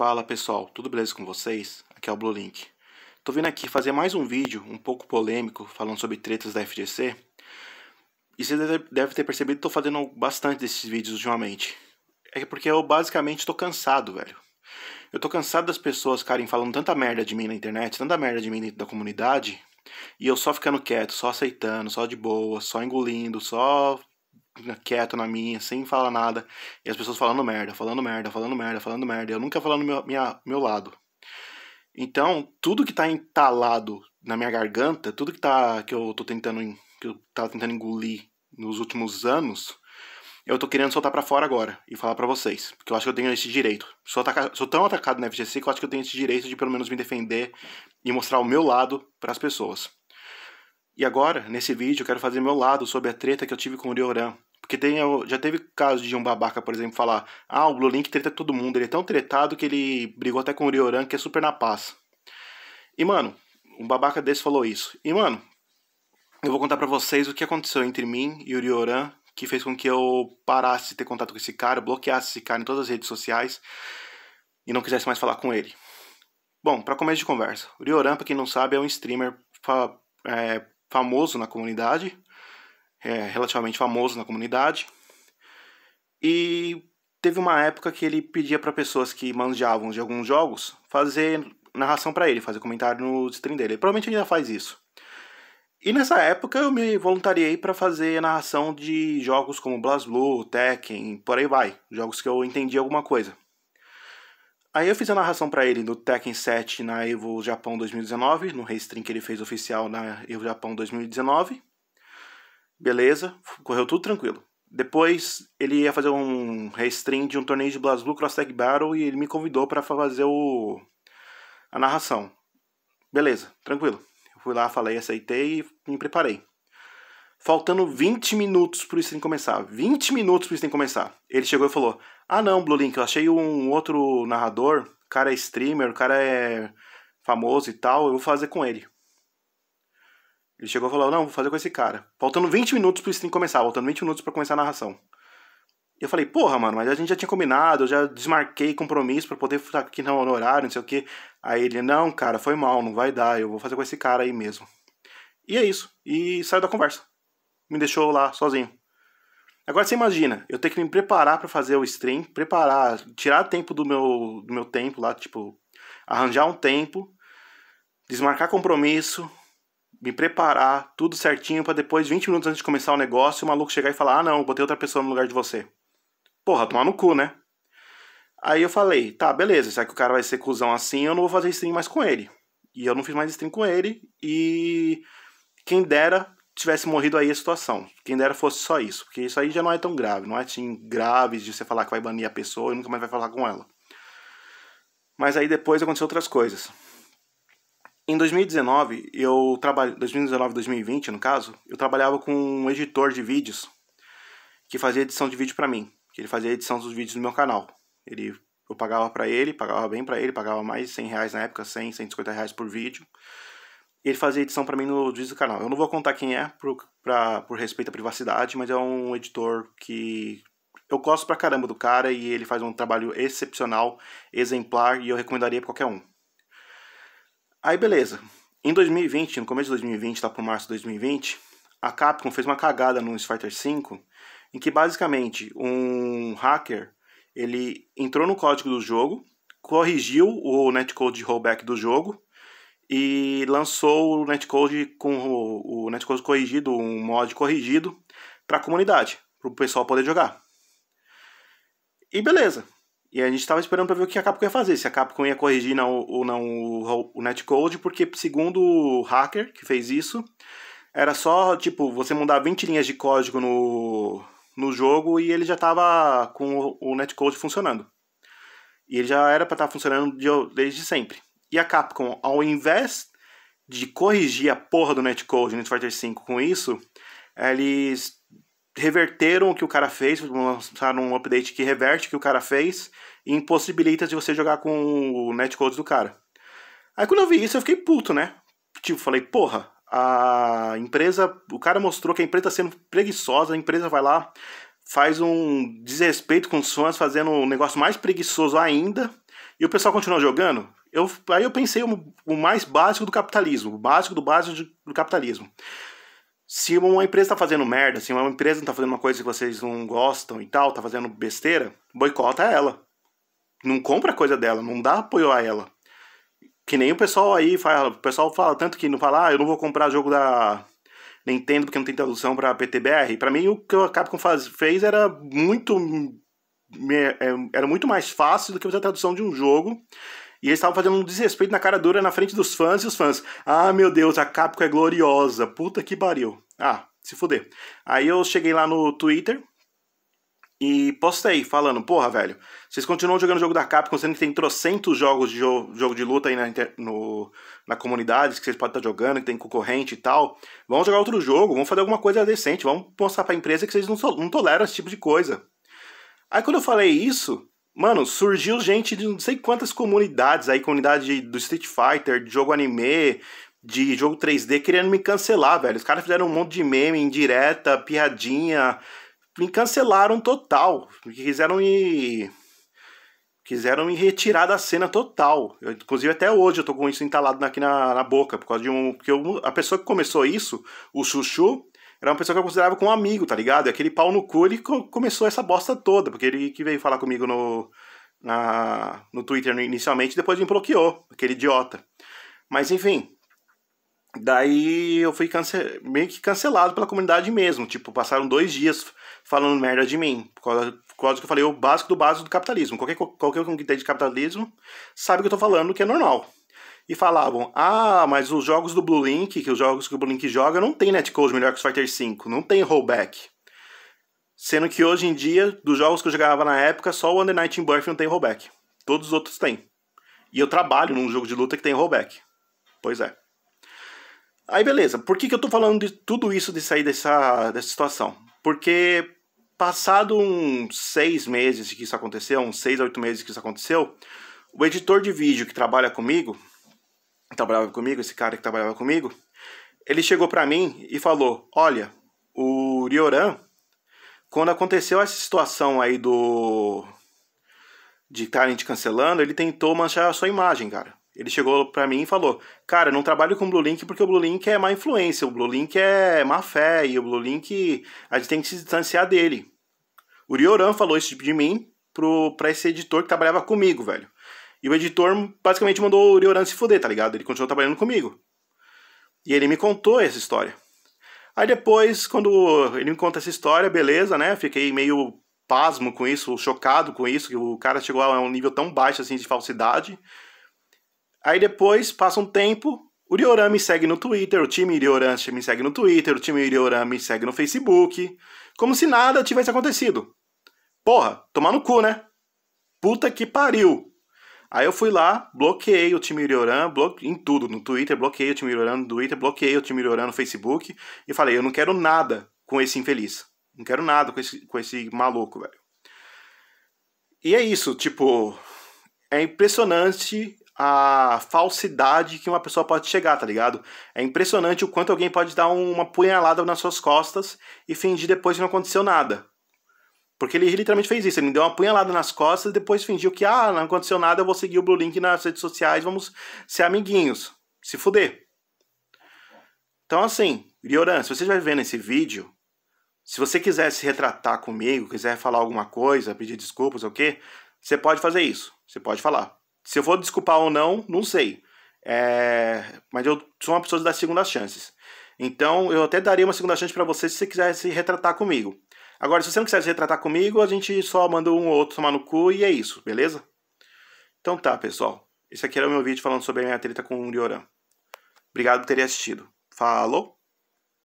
Fala pessoal, tudo beleza com vocês? Aqui é o Blue Link. Tô vindo aqui fazer mais um vídeo um pouco polêmico falando sobre tretas da FGC. E você deve ter percebido que tô fazendo bastante desses vídeos ultimamente. É porque eu basicamente tô cansado, velho. Eu tô cansado das pessoas ficarem falando tanta merda de mim na internet, tanta merda de mim dentro da comunidade, e eu só ficando quieto, só aceitando, só de boa, só engolindo, só quieto na minha, sem falar nada, e as pessoas falando merda, falando merda, falando merda, falando merda, eu nunca falando meu, minha, meu lado. Então, tudo que tá entalado na minha garganta, tudo que tá que eu tô tentando que eu tava tentando engolir nos últimos anos, eu tô querendo soltar para fora agora e falar para vocês, porque eu acho que eu tenho esse direito. Sou, ataca... Sou tão atacado na FGC que eu acho que eu tenho esse direito de pelo menos me defender e mostrar o meu lado para as pessoas. E agora, nesse vídeo, eu quero fazer meu lado sobre a treta que eu tive com o Rioran, porque tem, já teve caso de um babaca, por exemplo, falar: Ah, o Blue Link treta todo mundo, ele é tão tretado que ele brigou até com o Rioran, que é super na paz. E, mano, um babaca desse falou isso. E, mano, eu vou contar para vocês o que aconteceu entre mim e o Rioran, que fez com que eu parasse de ter contato com esse cara, bloqueasse esse cara em todas as redes sociais e não quisesse mais falar com ele. Bom, para começo de conversa, o Rioran, pra quem não sabe, é um streamer fa é, famoso na comunidade é, relativamente famoso na comunidade. E teve uma época que ele pedia para pessoas que manjavam de alguns jogos fazer narração para ele, fazer comentário no stream dele. Ele provavelmente ainda faz isso. E nessa época eu me voluntariei para fazer narração de jogos como BlazBlue, Tekken, por aí vai, jogos que eu entendi alguma coisa. Aí eu fiz a narração para ele do Tekken 7 na Evo Japão 2019, no stream que ele fez oficial na Evo Japão 2019. Beleza, correu tudo tranquilo. Depois ele ia fazer um restream de um torneio de BlazBlue Cross Tag Battle e ele me convidou para fazer o a narração. Beleza, tranquilo. Eu fui lá, falei, aceitei e me preparei. Faltando 20 minutos pro stream começar. 20 minutos pro stream começar. Ele chegou e falou: "Ah não, Blue Link, eu achei um outro narrador, o cara é streamer, o cara é famoso e tal, eu vou fazer com ele". Ele chegou e falou: Não, vou fazer com esse cara. Faltando 20 minutos pro stream começar, faltando 20 minutos para começar a narração. E eu falei: Porra, mano, mas a gente já tinha combinado, eu já desmarquei compromisso para poder ficar aqui no horário, não sei o quê. Aí ele: Não, cara, foi mal, não vai dar, eu vou fazer com esse cara aí mesmo. E é isso. E saiu da conversa. Me deixou lá sozinho. Agora você imagina, eu tenho que me preparar para fazer o stream, preparar, tirar tempo do meu, do meu tempo lá, tipo, arranjar um tempo, desmarcar compromisso, me preparar, tudo certinho, para depois, 20 minutos antes de começar o negócio, o maluco chegar e falar: ah, não, botei outra pessoa no lugar de você. Porra, tomar no cu, né? Aí eu falei: tá, beleza, será que o cara vai ser cuzão assim, eu não vou fazer stream mais com ele. E eu não fiz mais stream com ele, e quem dera tivesse morrido aí a situação. Quem dera fosse só isso, porque isso aí já não é tão grave, não é assim grave de você falar que vai banir a pessoa e nunca mais vai falar com ela. Mas aí depois aconteceu outras coisas. Em 2019, eu trabalhei 2019, 2020, no caso, eu trabalhava com um editor de vídeos que fazia edição de vídeo para mim, que ele fazia edição dos vídeos do meu canal. Ele eu pagava para ele, pagava bem para ele, pagava mais de 100 reais na época, 100, 150 reais por vídeo. Ele fazia edição para mim no vídeo do canal. Eu não vou contar quem é por, pra, por respeito à privacidade, mas é um editor que eu gosto pra caramba do cara e ele faz um trabalho excepcional, exemplar e eu recomendaria pra qualquer um. Aí beleza. Em 2020, no começo de 2020, tá por março de 2020, a Capcom fez uma cagada no Fighter 5, em que basicamente um hacker ele entrou no código do jogo, corrigiu o netcode de rollback do jogo e lançou o netcode com o, o netcode corrigido, um mod corrigido para a comunidade, para o pessoal poder jogar. E beleza. E a gente estava esperando para ver o que a Capcom ia fazer, se a Capcom ia corrigir não, ou não o, o netcode, porque segundo o hacker que fez isso, era só, tipo, você mudar 20 linhas de código no, no jogo e ele já estava com o, o netcode funcionando. E ele já era para estar tá funcionando de, desde sempre. E a Capcom, ao invés de corrigir a porra do netcode no Street Fighter 5 com isso, eles reverteram o que o cara fez, lançaram um update que reverte o que o cara fez e impossibilita de você jogar com o netcode do cara. Aí quando eu vi isso, eu fiquei puto, né? Tipo, falei, porra, a empresa, o cara mostrou que a empresa tá sendo preguiçosa, a empresa vai lá, faz um desrespeito com os fãs, fazendo um negócio mais preguiçoso ainda, e o pessoal continua jogando. Eu, aí eu pensei o, o mais básico do capitalismo, o básico do básico do capitalismo se uma empresa está fazendo merda, se uma empresa está fazendo uma coisa que vocês não gostam e tal, está fazendo besteira, boicota ela. Não compra coisa dela, não dá apoio a ela. Que nem o pessoal aí fala, o pessoal fala tanto que não fala, ah, eu não vou comprar jogo da Nintendo porque não tem tradução para PTBR. Para mim o que a Capcom faz, fez era muito é, era muito mais fácil do que fazer a tradução de um jogo e eles estavam fazendo um desrespeito na cara dura na frente dos fãs e os fãs. Ah, meu Deus, a Capcom é gloriosa. Puta que pariu. Ah, se fuder. Aí eu cheguei lá no Twitter e postei falando, porra, velho, vocês continuam jogando o jogo da Capcom, sendo que tem trocentos jogos de jogo, jogo de luta aí na, no, na comunidade que vocês podem estar tá jogando, que tem concorrente e tal. Vamos jogar outro jogo, vamos fazer alguma coisa decente, vamos mostrar pra empresa que vocês não, não toleram esse tipo de coisa. Aí quando eu falei isso, Mano, surgiu gente de não sei quantas comunidades aí, comunidade do Street Fighter, de jogo anime, de jogo 3D, querendo me cancelar, velho. Os caras fizeram um monte de meme, indireta, piadinha. Me cancelaram total. Quiseram me. Quiseram me retirar da cena total. Eu, inclusive, até hoje eu tô com isso entalado aqui na, na boca, por causa de um. Porque eu, a pessoa que começou isso, o Chuchu, era uma pessoa que eu considerava como um amigo, tá ligado? E aquele pau no cu, ele co começou essa bosta toda, porque ele que veio falar comigo no, na, no Twitter inicialmente, depois me bloqueou, aquele idiota. Mas enfim, daí eu fui meio que cancelado pela comunidade mesmo. Tipo, passaram dois dias falando merda de mim, por causa, por causa do que eu falei, o básico do básico do capitalismo. Qualquer, qualquer um que tem de capitalismo sabe o que eu tô falando, que é normal e falavam: ah, mas os jogos do Blue Link, que os jogos que o Blue Link joga, não tem netcode melhor que o Fighter 5, não tem rollback. Sendo que hoje em dia, dos jogos que eu jogava na época, só o Under Night in Birth não tem rollback. Todos os outros têm. E eu trabalho num jogo de luta que tem rollback. Pois é. Aí beleza, por que, que eu tô falando de tudo isso de sair dessa, dessa situação? Porque passado uns seis meses que isso aconteceu, uns seis a oito meses que isso aconteceu, o editor de vídeo que trabalha comigo, trabalhava comigo, esse cara que trabalhava comigo, ele chegou para mim e falou: Olha, o Rioran, quando aconteceu essa situação aí do. de estarem te cancelando, ele tentou manchar a sua imagem, cara. Ele chegou para mim e falou: Cara, não trabalho com o Blue Link porque o Blue Link é má influência, o Blue Link é má fé e o Blue Link. a gente tem que se distanciar dele. O Rioran falou isso de mim pro, pra esse editor que trabalhava comigo, velho. E o editor basicamente mandou o Rioran se fuder, tá ligado? Ele continuou trabalhando comigo. E ele me contou essa história. Aí depois, quando ele me conta essa história, beleza, né? Fiquei meio pasmo com isso, chocado com isso, que o cara chegou a um nível tão baixo assim de falsidade. Aí depois, passa um tempo, o Rioran me segue no Twitter, o time Rioran me segue no Twitter, o time Rioran me segue no Facebook. Como se nada tivesse acontecido. Porra, tomar no cu, né? Puta que pariu. Aí eu fui lá, bloqueei o time Irioran, bloque... em tudo, no Twitter, bloqueei o time Irioran no Twitter, bloqueei o time Irioran no Facebook e falei, eu não quero nada com esse infeliz. Não quero nada com esse, com esse maluco, velho. E é isso, tipo, é impressionante a falsidade que uma pessoa pode chegar, tá ligado? É impressionante o quanto alguém pode dar uma punhalada nas suas costas e fingir depois que não aconteceu nada. Porque ele literalmente fez isso, ele me deu uma punhalada nas costas e depois fingiu que, ah, não aconteceu nada, eu vou seguir o Blue Link nas redes sociais, vamos ser amiguinhos. Se fuder. Então, assim, Lioran, se você estiver vendo esse vídeo, se você quiser se retratar comigo, quiser falar alguma coisa, pedir desculpas, o quê, você pode fazer isso. Você pode falar. Se eu vou desculpar ou não, não sei. É... Mas eu sou uma pessoa das segundas chances. Então, eu até daria uma segunda chance para você se você quiser se retratar comigo. Agora, se você não quiser se retratar comigo, a gente só manda um ou outro tomar no cu e é isso, beleza? Então tá, pessoal. Esse aqui era o meu vídeo falando sobre a minha treta com o Lioran. Obrigado por terem assistido. Falou!